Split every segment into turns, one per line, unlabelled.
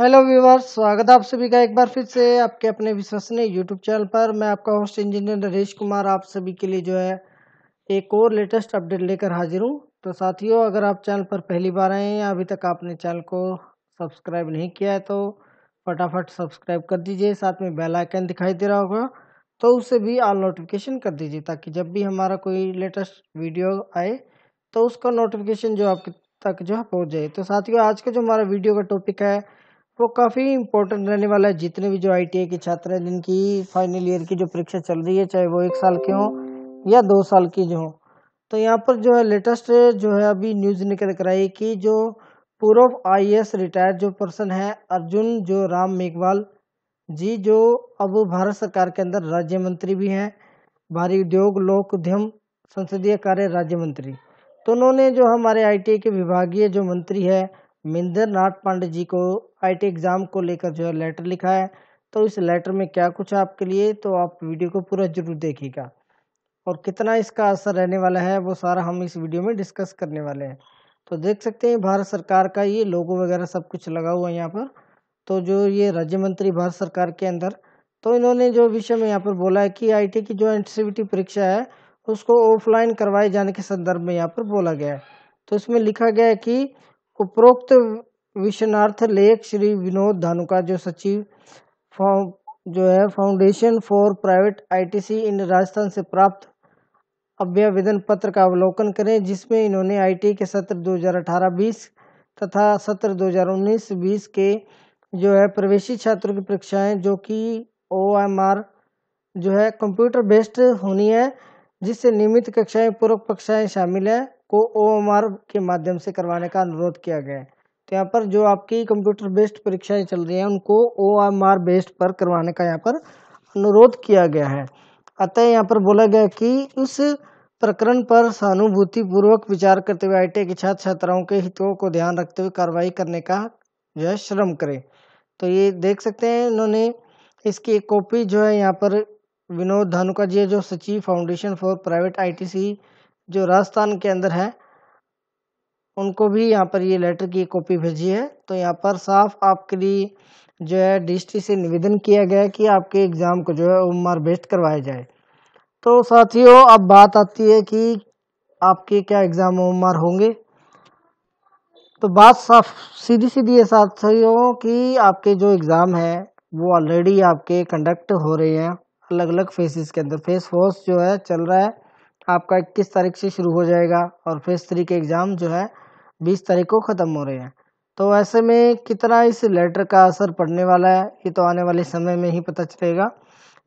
hello viewers स्वागत है आप सभी का एक बार फिर से आपके अपने विश्वसनीय यूट्यूब चैनल पर मैं आपका होस्ट इंजीनियर नरेश कुमार आप सभी के लिए जो है एक और लेटेस्ट अपडेट लेकर हाजिर हूं तो साथियों अगर आप चैनल पर पहली बार आए हैं या अभी तक आपने चैनल को सब्सक्राइब नहीं किया है तो फटाफट सब्सक्राइब कर दीजिए साथ में बेलाइकन दिखाई दे रहा होगा तो उसे भी ऑल नोटिफिकेशन कर दीजिए ताकि जब भी हमारा कोई लेटेस्ट वीडियो आए तो उसका नोटिफिकेशन जो आपके तक जो है पहुँच जाए तो साथियों आज का जो हमारा वीडियो का टॉपिक है वो काफ़ी इम्पोर्टेंट रहने वाला है जितने भी जो आई के छात्र हैं जिनकी फाइनल ईयर की जो परीक्षा चल रही है चाहे वो एक साल के हों या दो साल की जो हों तो यहाँ पर जो है लेटेस्ट जो है अभी न्यूज़ निकल कर आई कि जो पूर्व आई रिटायर्ड जो पर्सन है अर्जुन जो राम मेघवाल जी जो अब भारत सरकार के अंदर राज्य मंत्री भी हैं भारी उद्योग लोक उद्यम संसदीय कार्य राज्य मंत्री तो उन्होंने जो हमारे आईटीआई के विभागीय जो मंत्री है मिंदर नाथ पांडे जी को आईटी एग्ज़ाम को लेकर जो है लेटर लिखा है तो इस लेटर में क्या कुछ है आपके लिए तो आप वीडियो को पूरा ज़रूर देखिएगा और कितना इसका असर रहने वाला है वो सारा हम इस वीडियो में डिस्कस करने वाले हैं तो देख सकते हैं भारत सरकार का ये लोगो वगैरह सब कुछ लगा हुआ है यहाँ पर तो जो ये राज्य मंत्री भारत सरकार के अंदर तो इन्होंने जो विषय में यहाँ पर बोला है कि आई की जो एन परीक्षा है उसको ऑफलाइन करवाए जाने के संदर्भ में यहाँ पर बोला गया है तो इसमें लिखा गया है कि उपरोक्त विश्वनाथ लेख श्री विनोद धानुका जो सचिव जो है foundation for private ITC in Rajasthan से प्राप्त अभ्यावेदन पत्र का अवलोकन करें जिसमें इन्होंने आईटी के सत्र 2018-20 तथा सत्र 2019-20 के जो है प्रवेशी छात्रों की परीक्षाएं जो कि ओ जो है कंप्यूटर बेस्ड होनी है जिससे नियमित कक्षाएं पूर्व कक्षाएं शामिल है को ओ के माध्यम से करवाने का अनुरोध किया गया है तो यहाँ पर जो आपकी कंप्यूटर बेस्ड परीक्षाएं चल रही हैं उनको ओ एम आर बेस्ड पर करवाने का यहाँ पर अनुरोध किया गया है अतः यहाँ पर बोला गया कि उस प्रकरण पर सहानुभूतिपूर्वक विचार करते हुए आई के छात्र छात्राओं के हितों को ध्यान रखते हुए कार्रवाई करने का जो है श्रम करें तो ये देख सकते हैं इन्होंने इसकी एक कॉपी जो है यहाँ पर विनोद धानुका जी जो सचिव फाउंडेशन फॉर प्राइवेट आईटीसी जो राजस्थान के अंदर है उनको भी यहाँ पर ये लेटर की कॉपी भेजी है तो यहाँ पर साफ आपके लिए जो है डी से निवेदन किया गया कि आपके एग्ज़ाम को जो है उम्र बेस्ट करवाया जाए तो साथियों अब बात आती है कि आपके क्या एग्ज़ाम उम्र होंगे तो बात साफ सीधी सीधी है साथियों कि आपके जो एग्ज़ाम हैं वो ऑलरेडी आपके कंडक्ट हो रहे हैं अलग अलग फेसिस के अंदर फेस फोर्स जो है चल रहा है आपका इक्कीस तारीख से शुरू हो जाएगा और फेस थ्री के एग्ज़ाम जो है बीस तारीख को ख़त्म हो रहे हैं तो ऐसे में कितना इस लेटर का असर पड़ने वाला है ये तो आने वाले समय में ही पता चलेगा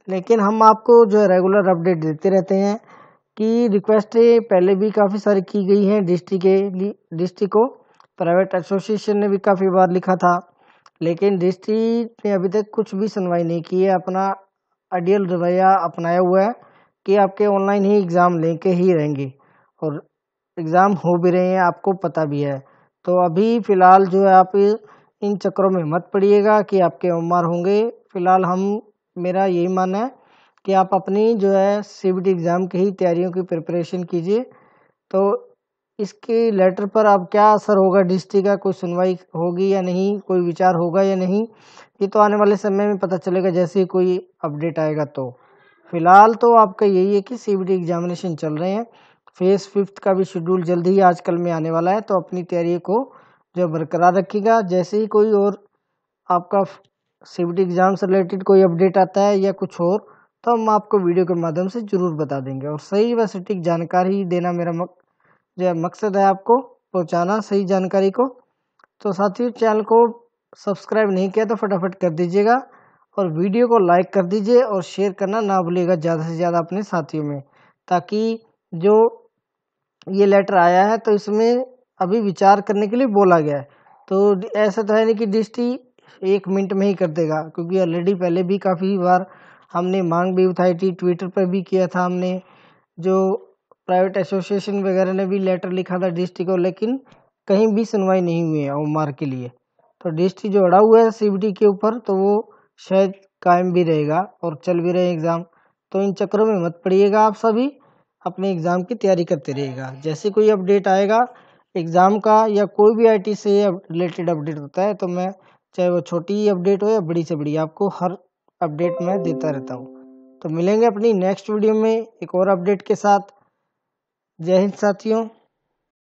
लेकिन हम आपको जो है रेगुलर अपडेट देते रहते हैं कि रिक्वेस्ट पहले भी काफ़ी सारी की गई हैं डिस्ट्रिक्ट के डिस्ट्रिक्ट को प्राइवेट एसोसिएशन ने भी काफ़ी बार लिखा था लेकिन डिस्ट्रिक्ट ने अभी तक कुछ भी सुनवाई नहीं की है अपना अडियल रवैया अपनाया हुआ है कि आपके ऑनलाइन ही एग्ज़ाम लेके ही रहेंगे और एग्ज़ाम हो भी रहे हैं आपको पता भी है तो अभी फ़िलहाल जो है आप इन चक्करों में मत पड़िएगा कि आपके उम्र होंगे फ़िलहाल हम मेरा यही मानना है कि आप अपनी जो है सी एग्ज़ाम की ही तैयारियों की प्रिपरेशन कीजिए तो इसके लेटर पर अब क्या असर होगा डिस्ट्री का कोई सुनवाई होगी या नहीं कोई विचार होगा या नहीं ये तो आने वाले समय में पता चलेगा जैसे ही कोई अपडेट आएगा तो फ़िलहाल तो आपका यही है कि सी एग्ज़ामिनेशन चल रहे हैं फेस फिफ्थ का भी शेड्यूल जल्दी ही आजकल में आने वाला है तो अपनी तैयारी को जो बरकरार रखिएगा जैसे ही कोई और आपका सी एग्ज़ाम से रिलेटेड कोई अपडेट आता है या कुछ और तो हम आपको वीडियो के माध्यम से ज़रूर बता देंगे और सही व सटीक जानकारी देना मेरा मक जो है मकसद है आपको पहुंचाना सही जानकारी को तो साथियों चैनल को सब्सक्राइब नहीं किया तो फटाफट कर दीजिएगा और वीडियो को लाइक कर दीजिए और शेयर करना ना भूलिएगा ज़्यादा से ज़्यादा अपने साथियों में ताकि जो ये लेटर आया है तो इसमें अभी विचार करने के लिए बोला गया है तो ऐसा तो है नहीं कि दृष्टि एक मिनट में ही कर देगा क्योंकि ऑलरेडी पहले भी काफ़ी बार हमने मांग भी उठाई थी ट्विटर पर भी किया था हमने जो प्राइवेट एसोसिएशन वगैरह ने भी लेटर लिखा था डीएसटी को लेकिन कहीं भी सुनवाई नहीं हुई है ओमार के लिए तो डिस्ट्री जो अड़ा हुआ है सी के ऊपर तो वो शायद कायम भी रहेगा और चल भी रहे एग्ज़ाम तो इन चक्करों में मत पड़िएगा आप सभी अपने एग्ज़ाम की तैयारी करते रहेगा जैसे कोई अपडेट आएगा एग्ज़ाम का या कोई भी आईटी से रिलेटेड अपडेट होता है तो मैं चाहे वो छोटी अपडेट हो या बड़ी से बड़ी आपको हर अपडेट मैं देता रहता हूँ तो मिलेंगे अपनी नेक्स्ट वीडियो में एक और अपडेट के साथ जय हिंद साथियों